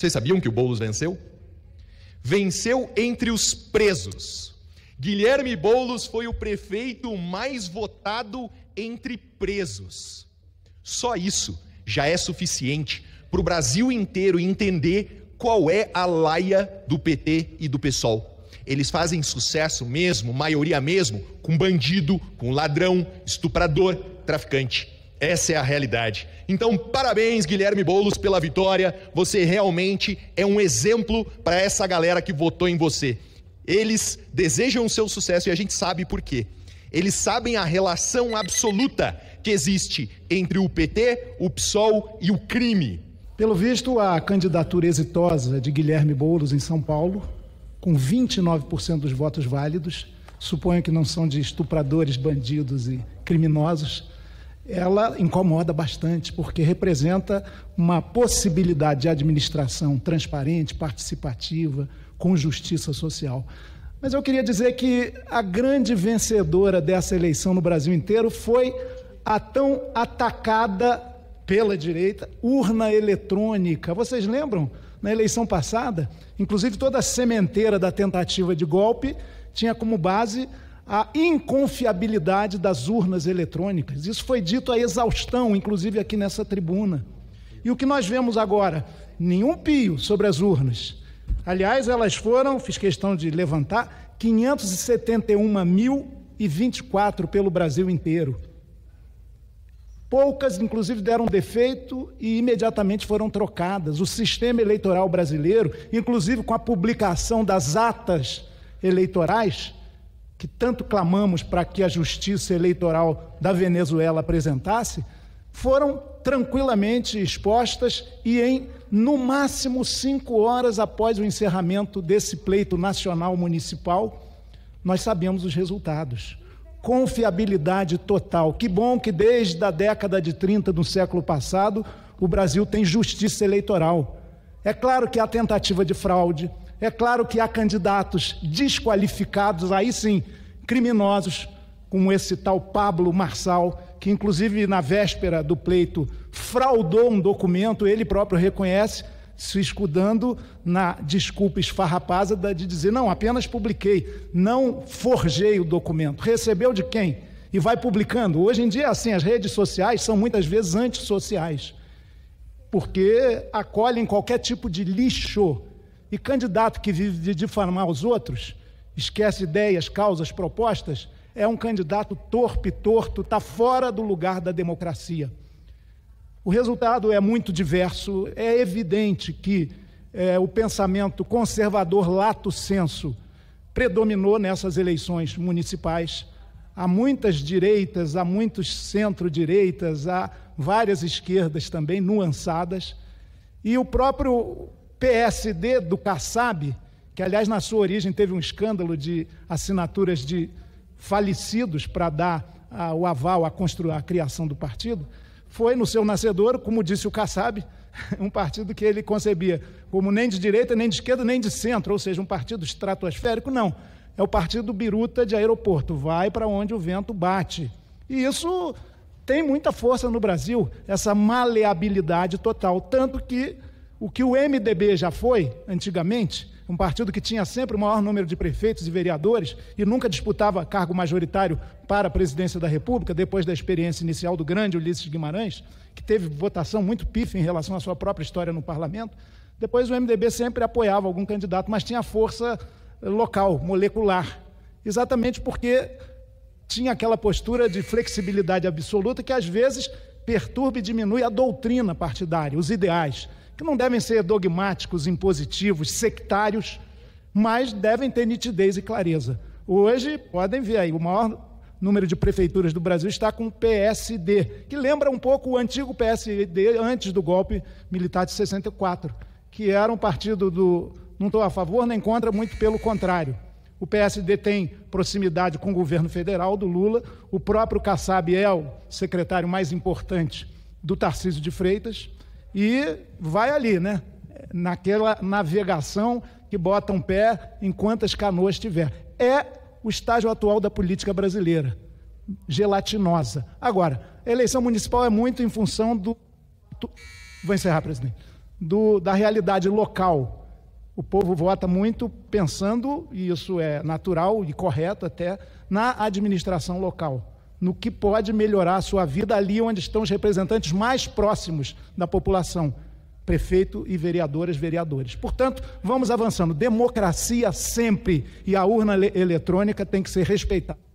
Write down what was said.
Vocês sabiam que o Boulos venceu? Venceu entre os presos. Guilherme Boulos foi o prefeito mais votado entre presos. Só isso já é suficiente para o Brasil inteiro entender qual é a laia do PT e do PSOL. Eles fazem sucesso mesmo, maioria mesmo, com bandido, com ladrão, estuprador, traficante. Essa é a realidade. Então, parabéns, Guilherme Boulos, pela vitória. Você realmente é um exemplo para essa galera que votou em você. Eles desejam o seu sucesso e a gente sabe por quê. Eles sabem a relação absoluta que existe entre o PT, o PSOL e o crime. Pelo visto, a candidatura exitosa de Guilherme Boulos em São Paulo, com 29% dos votos válidos, suponho que não são de estupradores, bandidos e criminosos ela incomoda bastante, porque representa uma possibilidade de administração transparente, participativa, com justiça social. Mas eu queria dizer que a grande vencedora dessa eleição no Brasil inteiro foi a tão atacada pela direita urna eletrônica. Vocês lembram? Na eleição passada, inclusive toda a sementeira da tentativa de golpe tinha como base a inconfiabilidade das urnas eletrônicas. Isso foi dito à exaustão, inclusive aqui nessa tribuna. E o que nós vemos agora? Nenhum pio sobre as urnas. Aliás, elas foram, fiz questão de levantar, 571.024 pelo Brasil inteiro. Poucas, inclusive, deram defeito e imediatamente foram trocadas. O sistema eleitoral brasileiro, inclusive com a publicação das atas eleitorais, que tanto clamamos para que a justiça eleitoral da Venezuela apresentasse, foram tranquilamente expostas e em, no máximo, cinco horas após o encerramento desse pleito nacional municipal, nós sabemos os resultados. Confiabilidade total. Que bom que desde a década de 30 do século passado o Brasil tem justiça eleitoral. É claro que há tentativa de fraude, é claro que há candidatos desqualificados, aí sim, criminosos, como esse tal Pablo Marçal, que inclusive na véspera do pleito fraudou um documento, ele próprio reconhece, se escudando na desculpa esfarrapada de dizer: não, apenas publiquei, não forjei o documento. Recebeu de quem? E vai publicando. Hoje em dia assim: as redes sociais são muitas vezes antissociais, porque acolhem qualquer tipo de lixo e candidato que vive de difamar os outros, esquece ideias, causas, propostas, é um candidato torpe, torto, está fora do lugar da democracia. O resultado é muito diverso. É evidente que é, o pensamento conservador lato senso predominou nessas eleições municipais. Há muitas direitas, há muitos centro-direitas, há várias esquerdas também nuançadas. E o próprio PSD do Kassab, que aliás na sua origem teve um escândalo de assinaturas de falecidos para dar ah, o aval a construir a criação do partido, foi no seu nascedor, como disse o Kassab, um partido que ele concebia como nem de direita, nem de esquerda, nem de centro, ou seja, um partido estratosférico, não. É o partido biruta de aeroporto, vai para onde o vento bate. E isso tem muita força no Brasil, essa maleabilidade total, tanto que o que o MDB já foi antigamente, um partido que tinha sempre o maior número de prefeitos e vereadores e nunca disputava cargo majoritário para a presidência da República, depois da experiência inicial do grande Ulisses Guimarães, que teve votação muito pífia em relação à sua própria história no parlamento. Depois o MDB sempre apoiava algum candidato, mas tinha força eh, local, molecular, exatamente porque tinha aquela postura de flexibilidade absoluta que às vezes perturba e diminui a doutrina partidária, os ideais que não devem ser dogmáticos, impositivos, sectários, mas devem ter nitidez e clareza. Hoje, podem ver aí, o maior número de prefeituras do Brasil está com o PSD, que lembra um pouco o antigo PSD antes do golpe militar de 64, que era um partido do. Não estou a favor nem contra, muito pelo contrário. O PSD tem proximidade com o governo federal do Lula, o próprio Kassab é o secretário mais importante do Tarcísio de Freitas e vai ali, né? Naquela navegação que bota um pé em quantas canoas tiver. É o estágio atual da política brasileira, gelatinosa. Agora, a eleição municipal é muito em função do. Vou encerrar, presidente. Do, da realidade local. O povo vota muito pensando, e isso é natural e correto até, na administração local no que pode melhorar a sua vida ali onde estão os representantes mais próximos da população, prefeito e vereadoras, vereadores. Portanto, vamos avançando. Democracia sempre e a urna eletrônica tem que ser respeitada.